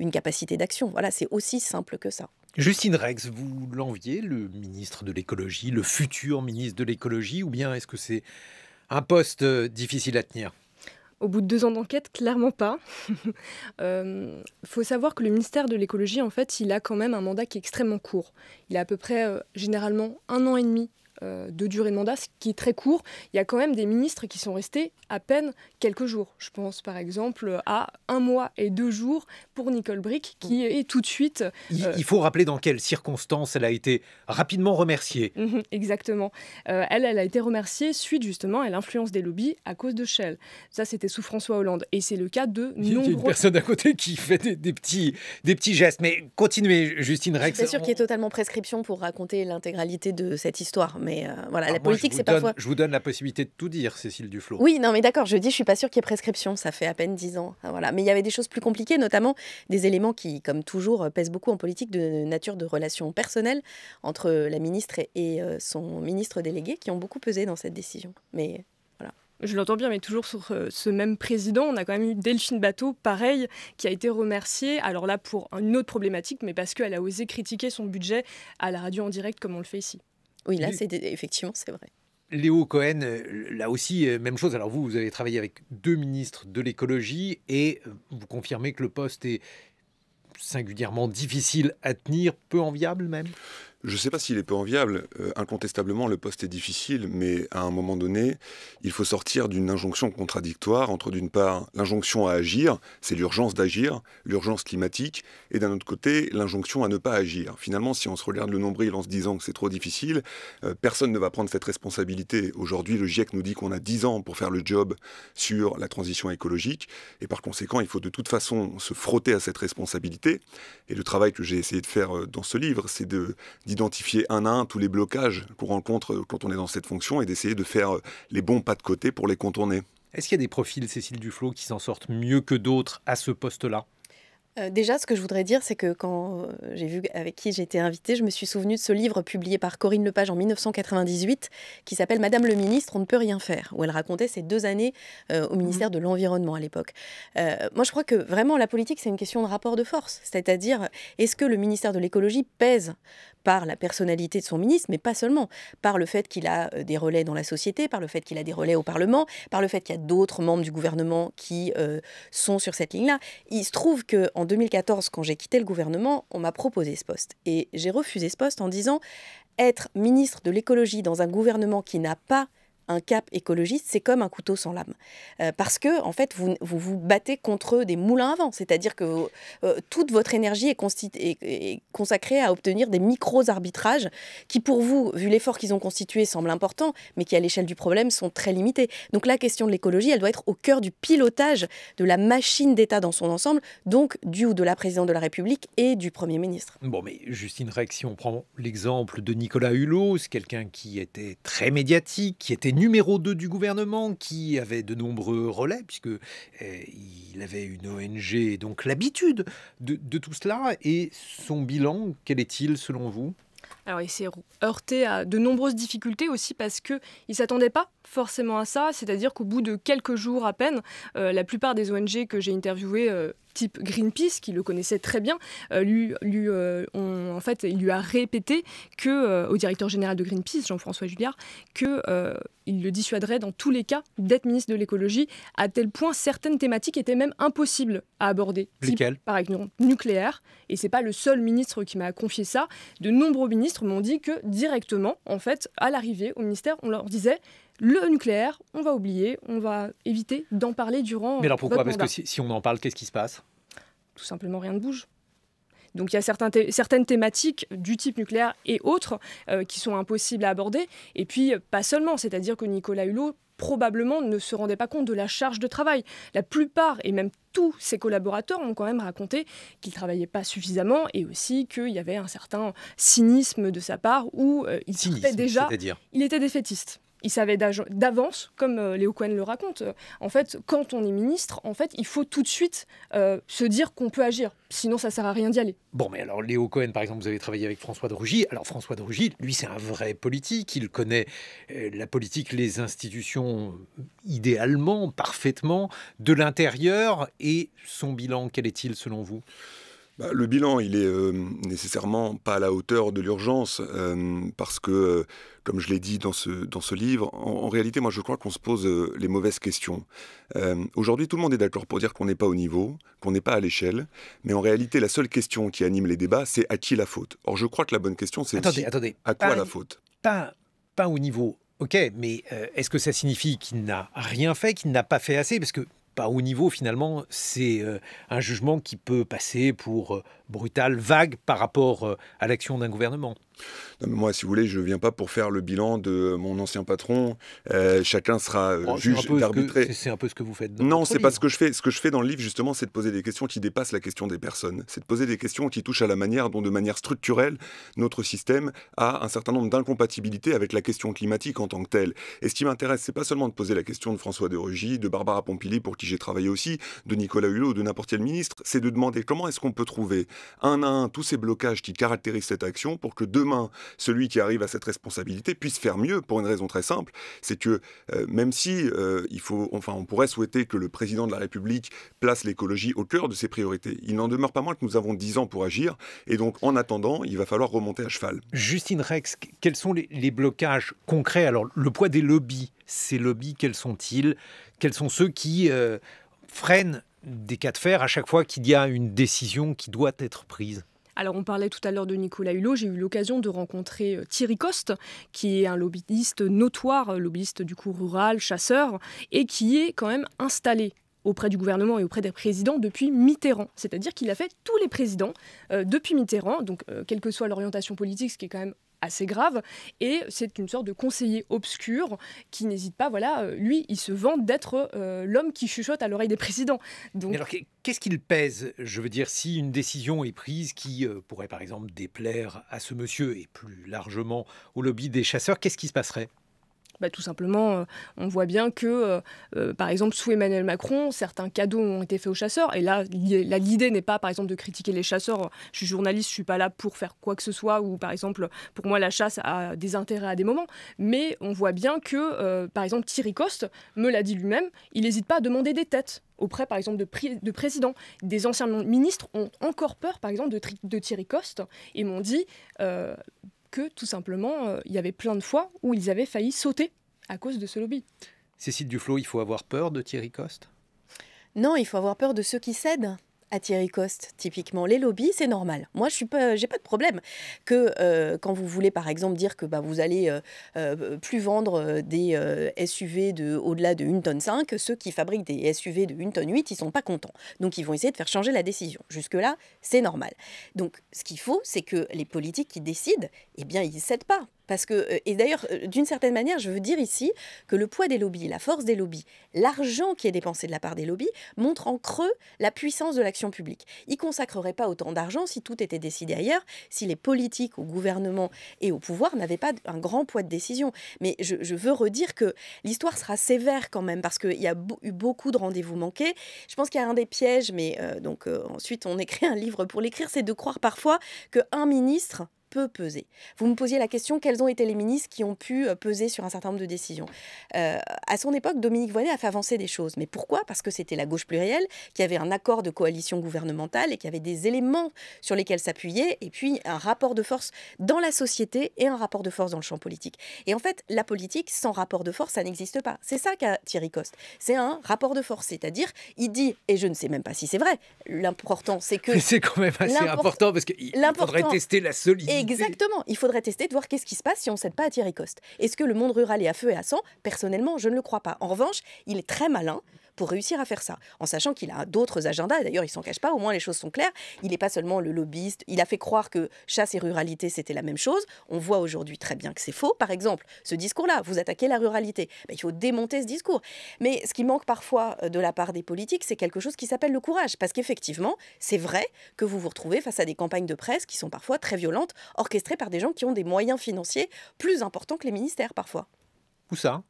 une capacité d'action. Voilà, c'est aussi simple que ça. Justine Rex, vous l'enviez, le ministre de l'écologie, le futur ministre de l'écologie, ou bien est-ce que c'est un poste difficile à tenir au bout de deux ans d'enquête, clairement pas. Il (laughs) euh, faut savoir que le ministère de l'écologie, en fait, il a quand même un mandat qui est extrêmement court. Il a à peu près euh, généralement un an et demi euh, de durée de mandat, ce qui est très court, il y a quand même des ministres qui sont restés à peine quelques jours. Je pense par exemple à un mois et deux jours pour Nicole Brick, qui est tout de suite. Euh, il, faut rappeler dans quelles circonstances elle a été rapidement remerciée. (laughs) Mhm, exactement. Euh, elle, elle a été remerciée suite justement à l'influence des lobbies à cause de Shell. Ça, c'était sous François Hollande. Et c'est le cas de il y Il a une personne à côté qui fait des, petits, des petits gestes. Mais continuez, Justine Rex. C'est sûr qu'il y totalement prescription pour raconter l'intégralité de cette histoire. Euh, voilà, la politique, c'est parfois. Je vous donne la possibilité de tout dire, Cécile Duflo. Oui, non, mais d'accord, je dis, je suis pas sûre qu'il y ait prescription. Ça fait à peine dix ans. Hein, voilà. Mais il y avait des choses plus compliquées, notamment des éléments qui, comme toujours, euh, pèsent beaucoup en politique de nature de relations personnelles entre euh, la ministre et son ministre délégué qui ont beaucoup pesé dans cette décision. Mais je l'entends bien, mais toujours sur ce même président, on a quand même eu Delphine Bateau, pareil, qui a été remerciée, alors là pour une autre problématique, mais parce qu'elle a osé critiquer son budget à la radio en direct comme on le fait ici. Oui, là, c'est effectivement, c'est vrai. Léo Cohen, euh, là aussi, euh, même chose. Alors vous, vous avez travaillé avec deux ministres de l'écologie et euh, vous confirmez que le poste est singulièrement difficile à tenir, peu enviable même je ne sais pas s'il est peu enviable. Euh, incontestablement, le poste est difficile, mais à un moment donné, il faut sortir d'une injonction contradictoire entre, d'une part, l'injonction à agir, c'est l'urgence d'agir, l'urgence climatique, et d'un autre côté, l'injonction à ne pas agir. Finalement, si on se regarde le nombril en se disant que c'est trop difficile, euh, personne ne va prendre cette responsabilité. Aujourd'hui, le GIEC nous dit qu'on a 10 ans pour faire le job sur la transition écologique, et par conséquent, il faut de toute façon se frotter à cette responsabilité. Et le travail que j'ai essayé de faire euh, dans ce livre, c'est de d'identifier un à un tous les blocages qu'on rencontre euh, quand on est dans cette fonction et d'essayer de faire euh, les bons pas de côté pour les contourner. Est-ce qu'il y a des profils, Cécile Duflo, qui s'en sortent mieux que d'autres à ce poste-là euh, déjà, ce que je voudrais dire, c'est que quand j'ai vu avec qui j'étais invitée, je me suis souvenue de ce livre publié par Corinne Lepage en 1998 qui s'appelle Madame le ministre, on ne peut rien faire, où elle racontait ses deux années au mmh. ministère de l'Environnement à l'époque. moi, je crois que vraiment la politique, c'est une question de rapport de force. C'est-à-dire, est-ce que le ministère de l'écologie pèse par la personnalité de son ministre, mais pas seulement, par le fait qu'il a euh, des relais dans la société, par le fait qu'il a des relais au Parlement, par le fait qu'il y a d'autres membres du gouvernement qui euh, sont sur cette ligne-là. Il se trouve que en 2014, quand j'ai quitté le gouvernement, on m'a proposé ce poste et j'ai refusé ce poste en disant être ministre de l'écologie dans un gouvernement qui n'a pas un cap écologiste, c'est comme un couteau sans lame. Euh, parce que, en fait, vous, vous, battez contre des moulins à vent. C'est-à-dire que euh, toute votre énergie est, consacrée à obtenir des micros arbitrages qui, pour vous, vu l'effort qu'ils ont constitué, semblent importants, mais qui, à l'échelle du problème, sont très limités. Donc, la question de l'écologie, elle doit être au cœur du pilotage de la machine d'État dans son ensemble, donc du ou de la présidente de la République et du Premier ministre. Bon, mais Justine Rex, si on prend l'exemple de Nicolas Hulot, c'est quelqu'un qui était très médiatique, qui était numéro 2 du gouvernement qui avait de nombreux relais, puisque eh, il avait une ONG, donc l'habitude de, tout cela. Et son bilan, quel est-il selon vous alors il s'est heurté à de nombreuses difficultés aussi parce que il s'attendait pas forcément à ça, c'est-à-dire qu'au bout de quelques jours à peine, euh, la plupart des ONG que j'ai interviewées euh, type Greenpeace, qui le connaissait très bien, euh, lui, euh, en fait, il lui a répété que, euh, au directeur général de Greenpeace, Jean-François Julliard, qu'il le dissuaderait dans tous les cas d'être ministre de l'écologie, à tel point certaines thématiques étaient même impossibles à aborder. Lesquelles par exemple, nucléaire. Et ce n'est pas le seul ministre qui m'a confié ça. De nombreux ministres m'ont dit que directement, en fait, à l'arrivée au ministère, on leur disait le nucléaire, on va oublier, on va éviter d'en parler durant. Mais alors pourquoi Parce que si on en parle, qu'est-ce qui se passe tout simplement rien ne bouge. Donc il y a certaines thématiques du type nucléaire et autres euh, qui sont impossibles à aborder. Et puis pas seulement, c'est-à-dire que Nicolas Hulot probablement ne se rendait pas compte de la charge de travail. La plupart et même tous ses collaborateurs ont quand même raconté qu'il travaillait pas suffisamment et aussi qu'il y avait un certain cynisme de sa part où euh, il, était déjà, il était défaitiste il savait d'avance, comme euh, Léo Cohen le raconte. Euh, en fait, quand on est ministre, en fait, il faut tout de suite euh, se dire qu'on peut agir. Sinon, ça sert à rien d'y aller. Bon, mais alors Léo Cohen, par exemple, vous avez travaillé avec François de Rugy. Alors François de Rugy, lui, c'est un vrai politique. Il connaît la politique, les institutions idéalement, parfaitement, de l'intérieur. Et son bilan, quel est-il selon vous bah, le bilan, il est euh, nécessairement pas à la hauteur de l'urgence, euh, parce que, euh, comme je l'ai dit dans ce, dans ce livre, en, réalité, moi, je crois qu'on se pose les mauvaises questions. Aujourd'hui, tout le monde est d'accord pour dire qu'on n'est pas au niveau, qu'on n'est pas à l'échelle, mais en réalité, la seule question qui anime les débats, c'est à qui la faute Or, je crois que la bonne question, c'est à quoi la faute pas, pas au niveau, ok, mais est-ce que ça signifie qu'il n'a rien fait, qu'il n'a pas fait assez Parce que pas haut niveau finalement. C'est euh, un jugement qui peut passer pour euh, brutale, vague par rapport euh, à l'action d'un gouvernement. moi, si vous voulez, je ne viens pas pour faire le bilan de mon ancien patron. Euh, chacun sera euh, oh, juge juge d'arbitrer. C'est un peu ce que vous faites. Dans non, c'est pas ce que je fais. Ce que je fais dans le livre, justement, c'est de poser des questions qui dépassent la question des personnes. C'est de poser des questions qui touchent à la manière dont, de manière structurelle, notre système a un certain nombre d'incompatibilités avec la question climatique en tant que telle. Et ce qui m'intéresse, c'est pas seulement de poser la question de François de Rugy, de Barbara Pompili, pour qui j'ai travaillé aussi, de Nicolas Hulot, de n'importe quel ministre. C'est de demander comment est-ce qu'on peut trouver un à un tous ces blocages qui caractérisent cette action pour que demain, celui qui arrive à cette responsabilité puisse faire mieux pour une raison très simple, c'est que euh, même si euh, il faut, enfin, on pourrait souhaiter que le président de la République place l'écologie au cœur de ses priorités, il n'en demeure pas moins que nous avons dix ans pour agir et donc en attendant, il va falloir remonter à cheval. Justine Rex, quels sont les, blocages concrets Alors le poids des lobbies, ces lobbies, quels sont-ils Quels sont ceux qui euh, freinent des cas de fer à chaque fois qu'il y a une décision qui doit être prise alors, on parlait tout à l'heure de Nicolas Hulot. J'ai eu l'occasion de rencontrer euh, Thierry Coste, qui est un lobbyiste notoire, euh, lobbyiste du coup rural, chasseur, et qui est quand même installé auprès du gouvernement et auprès des présidents depuis Mitterrand. C'est-à-dire qu'il a fait tous les présidents euh, depuis Mitterrand, donc quelle que soit l'orientation politique, ce qui est quand même assez grave. Et c'est une sorte de conseiller obscur qui n'hésite pas, voilà, euh, lui, il se vante d'être euh, l'homme qui chuchote à l'oreille des présidents. Donc... alors, qu'est-ce qu'il pèse Je veux dire, si une décision est prise qui euh, pourrait, par exemple, déplaire à ce monsieur et plus largement au lobby des chasseurs, qu'est-ce qui se passerait bah, tout simplement, euh, on voit bien que, euh, euh, par exemple, sous Emmanuel Macron, certains cadeaux ont été faits aux chasseurs. Et là, l'idée n'est pas, par exemple, de critiquer les chasseurs. Je suis journaliste, je ne suis pas là pour faire quoi que ce soit, ou par exemple, pour moi, la chasse a des intérêts à des moments. Mais on voit bien que, par exemple, Thierry Coste me l'a dit lui-même, il n'hésite pas à demander des têtes auprès, par exemple, de, de présidents. Des anciens ministres ont encore peur, par exemple, de, Thierry Coste et m'ont dit que tout simplement, euh, il y avait plein de fois où ils avaient failli sauter à cause de ce lobby. Cécile Duflo, il faut avoir peur de Thierry Coste Non, il faut avoir peur de ceux qui cèdent à Thierry Coste, typiquement. Les lobbies, c'est normal. Moi, je n'ai pas, de problème que euh, quand vous voulez, par exemple, dire que bah, vous allez euh, euh, plus vendre des SUV de, au-delà de 1 tonne 5, ceux qui fabriquent des SUV de 1 tonne 8, ils ne sont pas contents. Donc, ils vont essayer de faire changer la décision. Jusque-là, c'est normal. Donc, ce qu'il faut, c'est que les politiques qui décident, eh bien, ils ne cèdent pas parce que, euh, et d'ailleurs, euh, d'une certaine manière, je veux dire ici que le poids des lobbies, la force des lobbies, l'argent qui est dépensé de la part des lobbies montre en creux la puissance de l'action publique. Ils ne consacreraient pas autant d'argent si tout était décidé ailleurs, si les politiques au gouvernement et au pouvoir n'avaient pas un grand poids de décision. Mais je, veux redire que l'histoire sera sévère quand même, parce qu'il y a eu beaucoup de rendez-vous manqués. Je pense qu'il y a un des pièges, mais euh, donc ensuite on écrit un livre pour l'écrire, c'est de croire parfois qu'un ministre peut peser. Vous me posiez la question, quels ont été les ministres qui ont pu euh, peser sur un certain nombre de décisions euh, À son époque, Dominique Voynet a fait avancer des choses. Mais pourquoi Parce que c'était la gauche plurielle, qui avait un accord de coalition gouvernementale et qui avait des éléments sur lesquels s'appuyer, et puis un rapport de force dans la société et un rapport de force dans le champ politique. Et en fait, la politique sans rapport de force, ça n'existe pas. C'est ça qu'a Thierry Coste. C'est un rapport de force, c'est-à-dire, il dit, et je ne sais même pas si c'est vrai, l'important c'est que... (laughs) C'est quand même assez important parce qu'il faudrait tester la solidité Exactement. Il faudrait tester de voir qu'est-ce qui se passe si on ne cède pas à Thierry Coste. Est-ce que le monde rural est à feu et à sang Personnellement, je ne le crois pas. En revanche, il est très malin pour réussir à faire ça, en sachant qu'il a d'autres agendas. D'ailleurs, il s'en cache pas. Au moins, les choses sont claires. Il n'est pas seulement le lobbyiste. Il a fait croire que chasse et ruralité c'était la même chose. On voit aujourd'hui très bien que c'est faux. Par exemple, ce discours-là, vous attaquez la ruralité. Bah, il faut démonter ce discours. Mais ce qui manque parfois euh, de la part des politiques, c'est quelque chose qui s'appelle le courage, parce qu'effectivement, c'est vrai que vous vous retrouvez face à des campagnes de presse qui sont parfois très violentes, orchestrées par des gens qui ont des moyens financiers plus importants que les ministères parfois. Où ça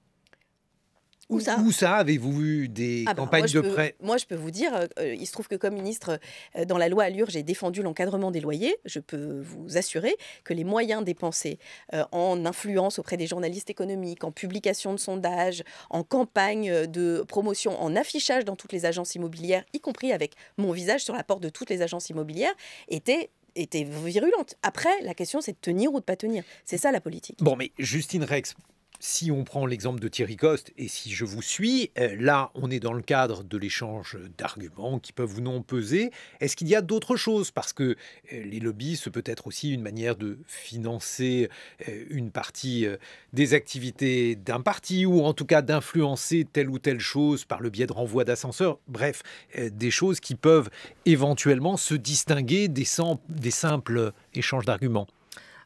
où ça, avez-vous vu des ah ben, campagnes de prêt Moi, je peux vous dire, euh, il se trouve que comme ministre, euh, dans la loi Allure, j'ai défendu l'encadrement des loyers. Je peux vous assurer que les moyens dépensés euh, en influence auprès des journalistes économiques, en publication de sondages, en campagne de promotion, en affichage dans toutes les agences immobilières, y compris avec mon visage sur la porte de toutes les agences immobilières, étaient étaient Après, la question, c'est de tenir ou de pas tenir. C'est ça la politique. Bon, mais Justine Rex, si on prend l'exemple de Thierry Coste, et si je vous suis, euh, là, on est dans le cadre de l'échange d'arguments qui peuvent ou non peser. Est-ce qu'il y a d'autres choses Parce que euh, les lobbies, ce peut-être aussi une manière de financer euh, une partie des activités d'un parti, ou en tout cas d'influencer telle ou telle chose par le biais de renvois d'ascenseurs. Bref, des choses qui peuvent éventuellement se distinguer des simples échanges d'arguments.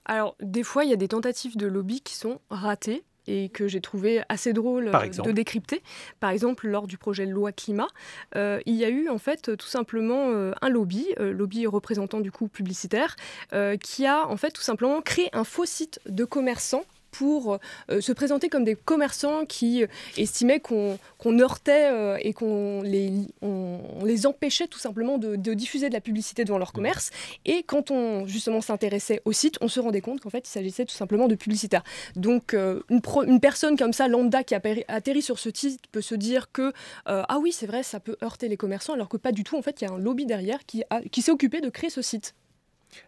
Alors, des fois, il y a des tentatives de lobby qui sont ratées et que j'ai trouvé assez drôle euh, de décrypter. Par exemple, lors du projet de loi climat, euh, il y a eu en fait euh, tout simplement un lobby, lobby représentant du coup publicitaire, qui a en fait tout simplement créé un faux site de commerçants pour euh, se présenter comme des commerçants qui euh, estimaient qu'on heurtait euh, et qu'on les, les empêchait tout simplement de, diffuser de la publicité devant leur commerce. Et quand on justement s'intéressait au site, on se rendait compte qu'en fait, il s'agissait tout simplement de publicitaires. Donc, une, personne comme ça, lambda, qui a atterri sur ce site, peut se dire que, ah oui, c'est vrai, ça peut heurter les commerçants, alors que pas du tout. En fait, il y a un lobby derrière qui, qui s'est occupé de créer ce site.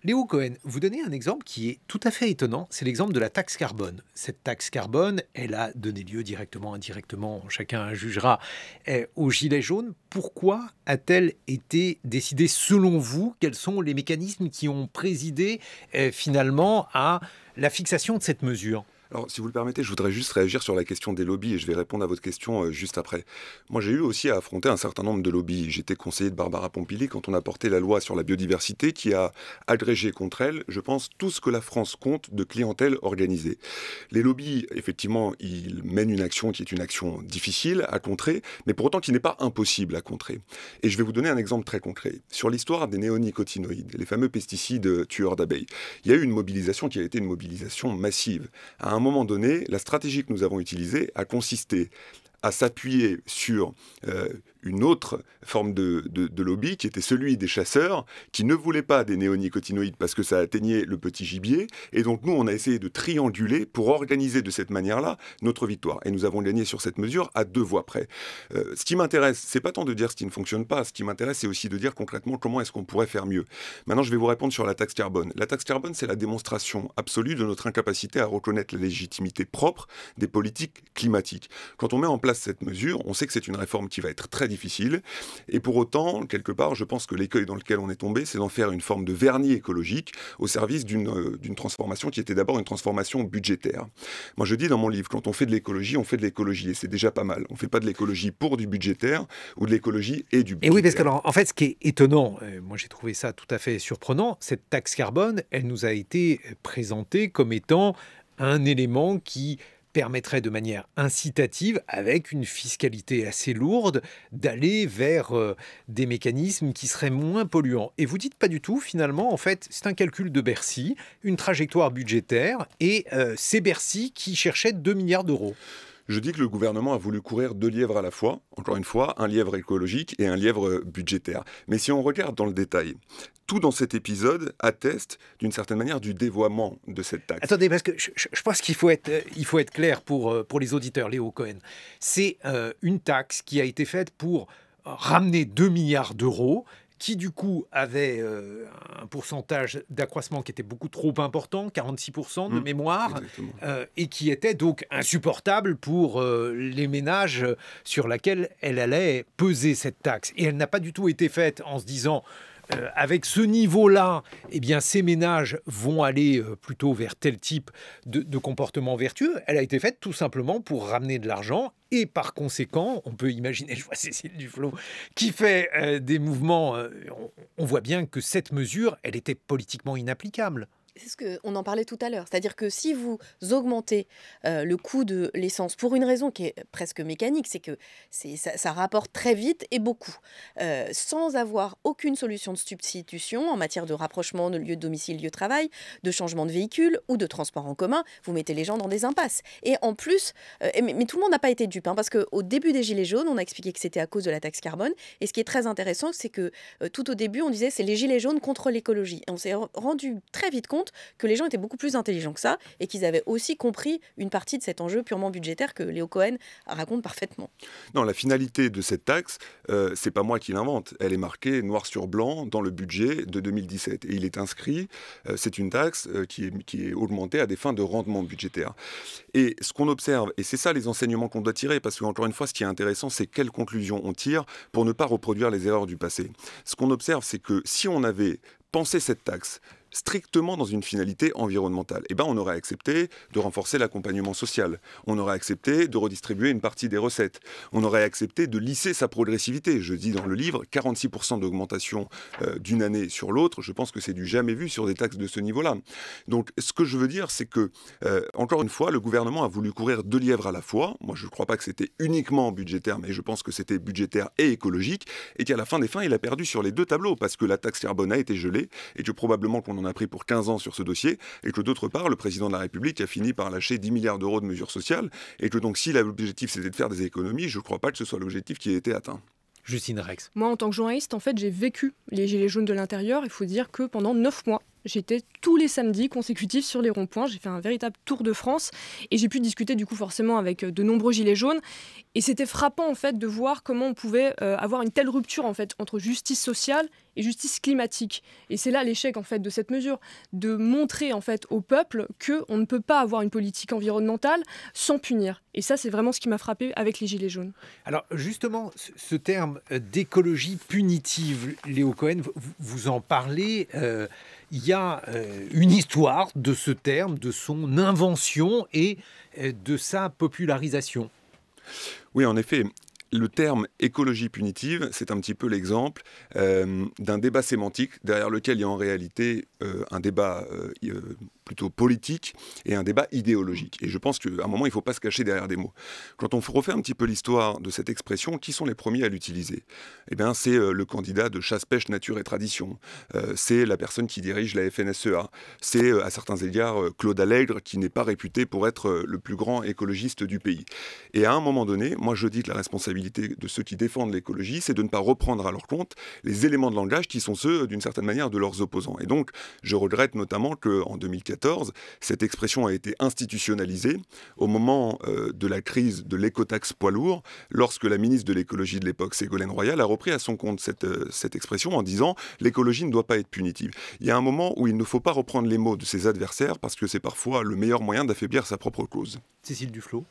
Léo Cohen, vous donnez un exemple qui est tout à fait étonnant, c'est l'exemple de la taxe carbone. Cette taxe carbone, elle a donné lieu directement, indirectement, chacun jugera, eh, au gilet jaune. Pourquoi a-t-elle été décidée selon vous Quels sont les mécanismes qui ont présidé eh, finalement à la fixation de cette mesure alors, si vous le permettez, je voudrais juste réagir sur la question des lobbies et je vais répondre à votre question euh, juste après. Moi, j'ai eu aussi à affronter un certain nombre de lobbies. J'étais conseiller de Barbara Pompili quand on a porté la loi sur la biodiversité qui a agrégé contre elle, je pense, tout ce que la France compte de clientèle organisée. Les lobbies, effectivement, ils mènent une action qui est une action difficile à contrer, mais pour autant qui n'est pas impossible à contrer. Et je vais vous donner un exemple très concret. Sur l'histoire des néonicotinoïdes, les fameux pesticides tueurs d'abeilles, il y a eu une mobilisation qui a été une mobilisation massive. À un moment donné, la stratégie que nous avons utilisée a consisté à s'appuyer sur euh, une autre forme de, lobby qui était celui des chasseurs qui ne voulaient pas des néonicotinoïdes parce que ça atteignait le petit gibier. Et donc nous, on a essayé de trianguler pour organiser de cette manière-là notre victoire. Et nous avons gagné sur cette mesure à deux voix près. Euh, ce qui m'intéresse, c'est pas tant de dire ce qui ne fonctionne pas, ce qui m'intéresse, c'est aussi de dire concrètement comment est-ce qu'on pourrait faire mieux. Maintenant, je vais vous répondre sur la taxe carbone. La taxe carbone, c'est la démonstration absolue de notre incapacité à reconnaître la légitimité propre des politiques climatiques. Quand on met en place cette mesure. On sait que c'est une réforme qui va être très difficile. Et pour autant, quelque part, je pense que l'écueil dans lequel on est tombé, c'est d'en faire une forme de vernis écologique au service d'une euh, transformation qui était d'abord une transformation budgétaire. Moi, je dis dans mon livre, quand on fait de l'écologie, on fait de l'écologie. Et c'est déjà pas mal. On ne fait pas de l'écologie pour du budgétaire ou de l'écologie et du budgétaire. Et oui, parce en fait, ce qui est étonnant, euh, moi j'ai trouvé ça tout à fait surprenant, cette taxe carbone, elle nous a été présentée comme étant un élément qui permettrait de manière incitative, avec une fiscalité assez lourde, d'aller vers euh, des mécanismes qui seraient moins polluants. Et vous dites pas du tout, finalement, en fait, c'est un calcul de Bercy, une trajectoire budgétaire, et euh, c'est Bercy qui cherchait 2 milliards d'euros. Je dis que le gouvernement a voulu courir deux lièvres à la fois, encore une fois, un lièvre écologique et un lièvre budgétaire. Mais si on regarde dans le détail, tout dans cet épisode atteste d'une certaine manière du dévoiement de cette taxe. Attendez, parce que je, pense qu'il faut être, euh, il faut être clair pour, euh, pour les auditeurs, Léo Cohen. C'est euh, une taxe qui a été faite pour ramener 2 milliards d'euros qui du coup avait euh, un pourcentage d'accroissement qui était beaucoup trop important, 46% de mmh, mémoire, euh, et qui était donc insupportable pour euh, les ménages sur lesquels elle allait peser cette taxe. Et elle n'a pas du tout été faite en se disant euh, avec ce niveau-là, eh bien, ces ménages vont aller euh, plutôt vers tel type de, comportement vertueux. Elle a été faite tout simplement pour ramener de l'argent et par conséquent, on peut imaginer, (laughs) je vois Cécile Duflo qui fait euh, des mouvements, on, voit bien que cette mesure, elle était politiquement inapplicable. C'est ce qu'on en parlait tout à l'heure, c'est-à-dire que si vous augmentez euh, le coût de l'essence pour une raison qui est presque mécanique, c'est que ça, ça, rapporte très vite et beaucoup, euh, sans avoir aucune solution de substitution en matière de rapprochement de lieu de domicile, lieu de travail, de changement de véhicule ou de transport en commun, vous mettez les gens dans des impasses. Et en plus, euh, mais, tout le monde n'a pas été dupe, hein, parce qu'au début des gilets jaunes, on a expliqué que c'était à cause de la taxe carbone. Et ce qui est très intéressant, c'est que tout au début, on disait c'est les gilets jaunes contre l'écologie. On s'est rendu très vite compte que les gens étaient beaucoup plus intelligents que ça et qu'ils avaient aussi compris une partie de cet enjeu purement budgétaire que Léo Cohen raconte parfaitement. Non, la finalité de cette taxe, euh, c'est pas moi qui l'invente. Elle est marquée noir sur blanc dans le budget de 2017 et il est inscrit. Euh, c'est une taxe euh, qui, est, qui est augmentée à des fins de rendement budgétaire. Et ce qu'on observe, et c'est ça les enseignements qu'on doit tirer, parce qu'encore une fois, ce qui est intéressant, c'est quelles conclusions on tire pour ne pas reproduire les erreurs du passé. Ce qu'on observe, c'est que si on avait pensé cette taxe strictement dans une finalité environnementale, eh ben on aurait accepté de renforcer l'accompagnement social, on aurait accepté de redistribuer une partie des recettes, on aurait accepté de lisser sa progressivité. Je dis dans le livre 46% d'augmentation euh, d'une année sur l'autre, je pense que c'est du jamais vu sur des taxes de ce niveau-là. Donc ce que je veux dire, c'est que, euh, encore une fois, le gouvernement a voulu courir deux lièvres à la fois. Moi, je ne crois pas que c'était uniquement budgétaire, mais je pense que c'était budgétaire et écologique, et qu'à la fin des fins, il a perdu sur les deux tableaux, parce que la taxe carbone a été gelée, et que probablement qu'on en on a pris pour 15 ans sur ce dossier, et que d'autre part, le président de la République a fini par lâcher 10 milliards d'euros de mesures sociales, et que donc si l'objectif c'était de faire des économies, je crois pas que ce soit l'objectif qui a été atteint. Justine Rex. Moi, en tant que journaliste, en fait, j'ai vécu les Gilets jaunes de l'intérieur. Il faut dire que pendant 9 mois, J'étais tous les samedis consécutifs sur les ronds-points. J'ai fait un véritable tour de France et j'ai pu discuter du coup forcément avec euh, de nombreux gilets jaunes. Et c'était frappant en fait de voir comment on pouvait euh, avoir une telle rupture en fait entre justice sociale et justice climatique. Et c'est là l'échec en fait de cette mesure, de montrer en fait au peuple que on ne peut pas avoir une politique environnementale sans punir. Et ça, c'est vraiment ce qui m'a frappé avec les gilets jaunes. Alors justement, ce terme euh, d'écologie punitive, Léo Cohen, vous en parlez il y a euh, une histoire de ce terme, de son invention et euh, de sa popularisation. Oui, en effet, le terme écologie punitive, c'est un petit peu l'exemple euh, d'un débat sémantique derrière lequel il y a en réalité euh, un débat euh, plutôt politique et un débat idéologique. Et je pense qu'à un moment, il ne faut pas se cacher derrière des mots. Quand on refait un petit peu l'histoire de cette expression, qui sont les premiers à l'utiliser Eh bien, c'est le candidat de chasse-pêche, nature et tradition. c'est la personne qui dirige la FNSEA. C'est, à certains égards, Claude Allègre, qui n'est pas réputé pour être le plus grand écologiste du pays. Et à un moment donné, moi, je dis que la responsabilité de ceux qui défendent l'écologie, c'est de ne pas reprendre à leur compte les éléments de langage qui sont ceux, d'une certaine manière, de leurs opposants. Et donc, je regrette notamment qu'en 2014, cette expression a été institutionnalisée au moment euh, de la crise de l'écotaxe poids lourd, lorsque la ministre de l'écologie de l'époque, Ségolène Royal, a repris à son compte cette, euh, cette expression en disant l'écologie ne doit pas être punitive. Il y a un moment où il ne faut pas reprendre les mots de ses adversaires parce que c'est parfois le meilleur moyen d'affaiblir sa propre cause. Cécile Duflot.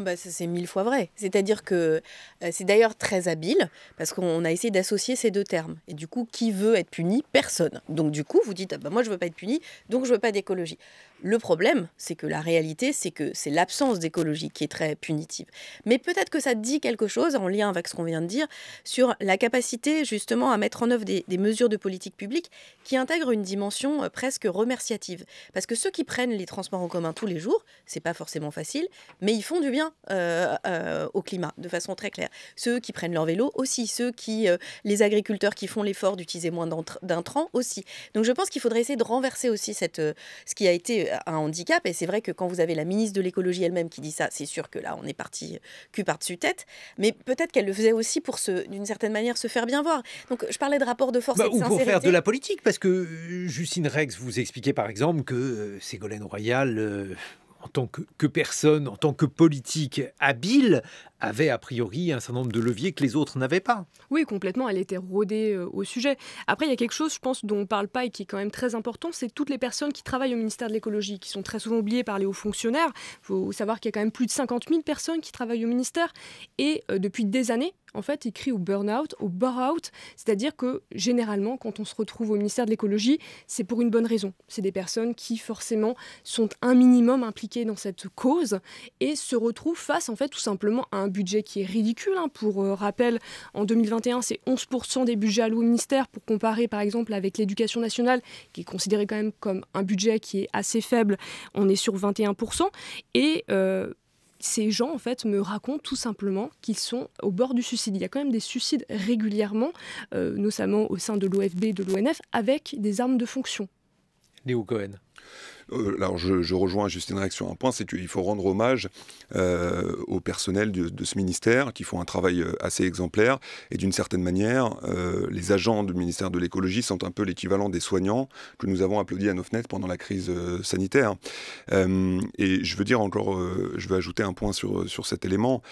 Ah bah, c'est mille fois vrai. C'est-à-dire que euh, c'est d'ailleurs très habile parce qu'on a essayé d'associer ces deux termes. Et du coup, qui veut être puni Personne. Donc du coup, vous dites ah bah moi je veux pas être puni, donc je veux pas d'écologie. Le problème, c'est que la réalité, c'est que c'est l'absence d'écologie qui est très punitive. Mais peut-être que ça dit quelque chose, en lien avec ce qu'on vient de dire, sur la capacité justement à mettre en œuvre des, mesures de politique publique qui intègrent une dimension euh, presque remerciative. Parce que ceux qui prennent les transports en commun tous les jours, c'est pas forcément facile, mais ils font du bien euh, euh, au climat, de façon très claire. Ceux qui prennent leur vélo aussi, ceux qui, les agriculteurs qui font l'effort d'utiliser moins d'intrants aussi. Donc je pense qu'il faudrait essayer de renverser aussi cette, ce qui a été un handicap. Et c'est vrai que quand vous avez la ministre de l'écologie elle-même qui dit ça, c'est sûr que là, on est parti euh, cul par-dessus tête. Mais peut-être qu'elle le faisait aussi pour, d'une certaine manière, se faire bien voir. Donc, je parlais de rapport de force bah, de Ou pour faire de la politique, parce que euh, Justine Rex vous expliquait, par exemple, que euh, Ségolène Royal... en tant que, que, personne, en tant que politique habile, avait a priori un certain nombre de leviers que les autres n'avaient pas. Oui, complètement, elle était rodée euh, au sujet. Après, il y a quelque chose, je pense, dont on ne parle pas et qui est quand même très important, c'est toutes les personnes qui travaillent au ministère de l'écologie, qui sont très souvent oubliées par les hauts fonctionnaires. Il faut savoir qu'il y a quand même plus de 50 000 personnes qui travaillent au ministère et euh, depuis des années, en fait, ils crient au burn-out, au bore-out, c'est-à-dire que généralement, quand on se retrouve au ministère de l'écologie, c'est pour une bonne raison. C'est des personnes qui, forcément, sont un minimum impliquées dans cette cause et se retrouvent face, en fait, tout simplement à un budget qui est ridicule. Hein. Pour euh, rappel, en 2021, c'est 11% des budgets alloués au ministère, pour comparer par exemple avec l'éducation nationale, qui est considérée quand même comme un budget qui est assez faible, on est sur 21%. Et euh, ces gens, en fait, me racontent tout simplement qu'ils sont au bord du suicide. Il y a quand même des suicides régulièrement, euh, notamment au sein de l'OFB, de l'ONF, avec des armes de fonction. Léo Cohen. Euh, alors je, rejoins Justine Rex sur un point, c'est qu'il faut rendre hommage euh, au personnel de, ce ministère qui font un travail euh, assez exemplaire et d'une certaine manière, les agents du ministère de l'écologie sont un peu l'équivalent des soignants que nous avons applaudis à nos fenêtres pendant la crise sanitaire. et je veux dire encore, je veux ajouter un point sur, sur cet élément,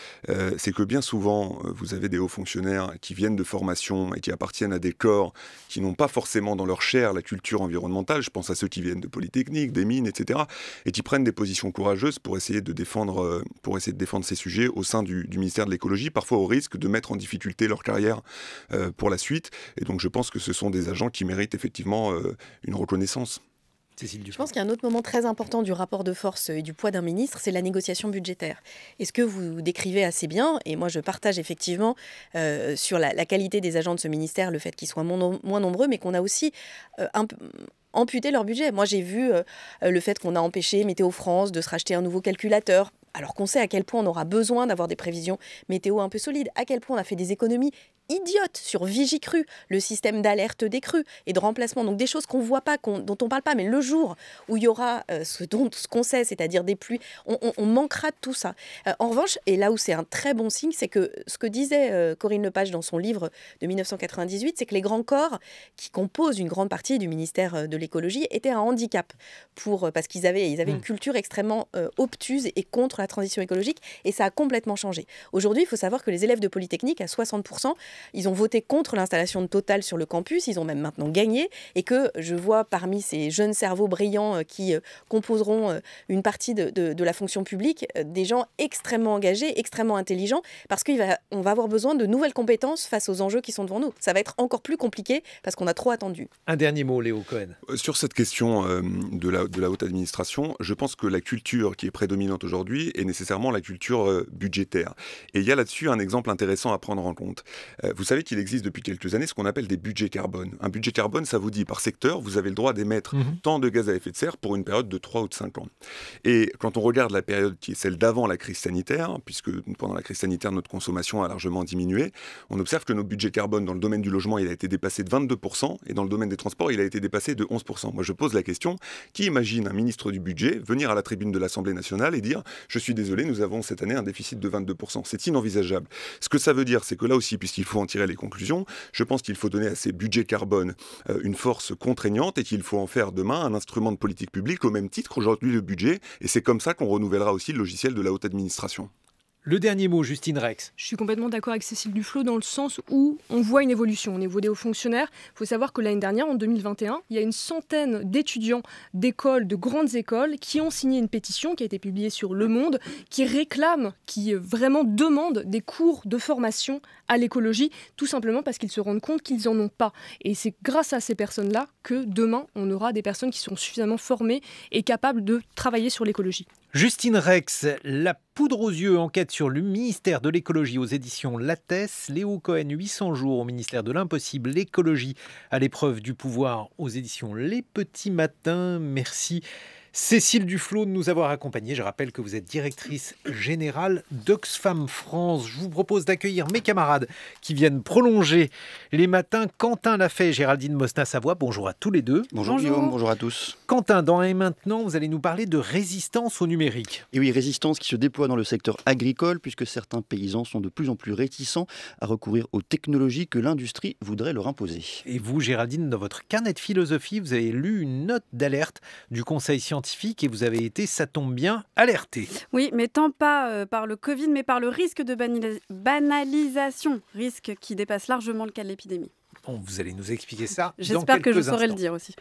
c'est que bien souvent, vous avez des hauts fonctionnaires qui viennent de formation et qui appartiennent à des corps qui n'ont pas forcément dans leur chair la culture environnementale. Je pense à ceux qui viennent de Polytechnique, des etc. Et qui prennent des positions courageuses pour essayer de défendre, euh, pour essayer de défendre ces sujets au sein du, ministère de l'écologie, parfois au risque de mettre en difficulté leur carrière euh, pour la suite. Et donc je pense que ce sont des agents qui méritent effectivement euh, une reconnaissance. Je pense qu'il y a un autre moment très important du rapport de force et du poids d'un ministre, c'est la négociation budgétaire. Et ce que vous décrivez assez bien, et moi je partage effectivement sur la, qualité des agents de ce ministère, le fait qu'ils soient moins, nombreux, mais qu'on a aussi un, amputer leur budget. Moi, j'ai vu euh, euh, le fait qu'on a empêché Météo France de se racheter un nouveau calculateur alors qu'on sait à quel point on aura besoin d'avoir des prévisions météo un peu solides, à quel point on a fait des économies idiote sur Vigicru, le système d'alerte des crues et de remplacement, donc des choses qu'on ne voit pas, dont on ne parle pas, mais le jour où il y aura euh, ce dont ce qu'on sait, c'est-à-dire des pluies, on, manquera de tout ça. Euh, en revanche, et là où c'est un très bon signe, c'est que ce que disait euh, Corinne Lepage dans son livre de 1998, c'est que les grands corps qui composent une grande partie du ministère de l'écologie étaient un handicap pour parce qu'ils avaient ils avaient une mmh. culture extrêmement obtuse et contre la transition écologique et ça a complètement changé. Aujourd'hui, il faut savoir que les élèves de polytechnique à 60 ils ont voté contre l'installation de Total sur le campus, ils ont même maintenant gagné, et que je vois parmi ces jeunes cerveaux brillants euh, qui euh, composeront euh, une partie de, de, la fonction publique des gens extrêmement engagés, extrêmement intelligents, parce qu'on va, va avoir besoin de nouvelles compétences face aux enjeux qui sont devant nous. Ça va être encore plus compliqué parce qu'on a trop attendu. Un dernier mot, Léo Cohen. Sur cette question de, la, de la haute administration, je pense que la culture qui est prédominante aujourd'hui est nécessairement la culture budgétaire. Et il y a là-dessus un exemple intéressant à prendre en compte. Euh, vous savez qu'il existe depuis quelques années ce qu'on appelle des budgets carbone. Un budget carbone, ça vous dit par secteur, vous avez le droit d'émettre mhm. tant de gaz à effet de serre pour une période de 3 ou de 5 ans. Et quand on regarde la période qui est celle d'avant la crise sanitaire, puisque pendant la crise sanitaire, notre consommation a largement diminué, on observe que nos budgets carbone dans le domaine du logement, il a été dépassé de 22% et dans le domaine des transports, il a été dépassé de 11%. Moi, je pose la question, qui imagine un ministre du budget venir à la tribune de l'Assemblée nationale et dire « Je suis désolé, nous avons cette année un déficit de 22%. » C'est inenvisageable. Ce que ça veut dire, c'est que là aussi, puisqu'il faut en tirer les conclusions. Je pense qu'il faut donner à ces budgets carbone euh, une force contraignante et qu'il faut en faire demain un instrument de politique publique au même titre qu'aujourd'hui le budget. Et c'est comme ça qu'on renouvellera aussi le logiciel de la haute administration. Le dernier mot, Justine Rex. Je suis complètement d'accord avec Cécile Duflo dans le sens où on voit une évolution au niveau des hauts fonctionnaires. Il faut savoir que l'année dernière, en 2021, il y a une centaine d'étudiants d'écoles, de grandes écoles, qui ont signé une pétition qui a été publiée sur Le Monde, qui réclament, qui euh, vraiment demande des cours de formation à l'écologie, tout simplement parce qu'ils se rendent compte qu'ils n'en ont pas. Et c'est grâce à ces personnes-là que demain, on aura des personnes qui sont suffisamment formées et capables de travailler sur l'écologie. Justine Rex, La poudre aux yeux, enquête sur le ministère de l'écologie aux éditions Lattès. Léo Cohen, 800 jours au ministère de l'impossible, l'écologie à l'épreuve du pouvoir aux éditions Les Petits Matins. Merci Cécile Duflo de nous avoir accompagnés. Je rappelle que vous êtes directrice générale d'Oxfam France. Je vous propose d'accueillir mes camarades qui viennent prolonger les matins. Quentin l'a fait. Géraldine Mosna-Savoie, bonjour à tous les deux. Bonjour, bonjour, Guillaume, bonjour à tous. Quentin, dans un maintenant, vous allez nous parler de résistance au numérique. Et oui, résistance qui se déploie dans le secteur agricole puisque certains paysans sont de plus en plus réticents à recourir aux technologies que l'industrie voudrait leur imposer. Et vous, Géraldine, dans votre carnet de philosophie, vous avez lu une note d'alerte du Conseil scientifique et vous avez été, ça tombe bien, alerté. Oui, mais tant pas euh, par le Covid, mais par le risque de banalisation, risque qui dépasse largement le cas de l'épidémie. Bon, vous allez nous expliquer ça. J'espère que je saurai le dire aussi.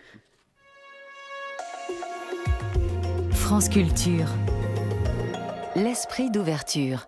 France Culture, l'esprit d'ouverture.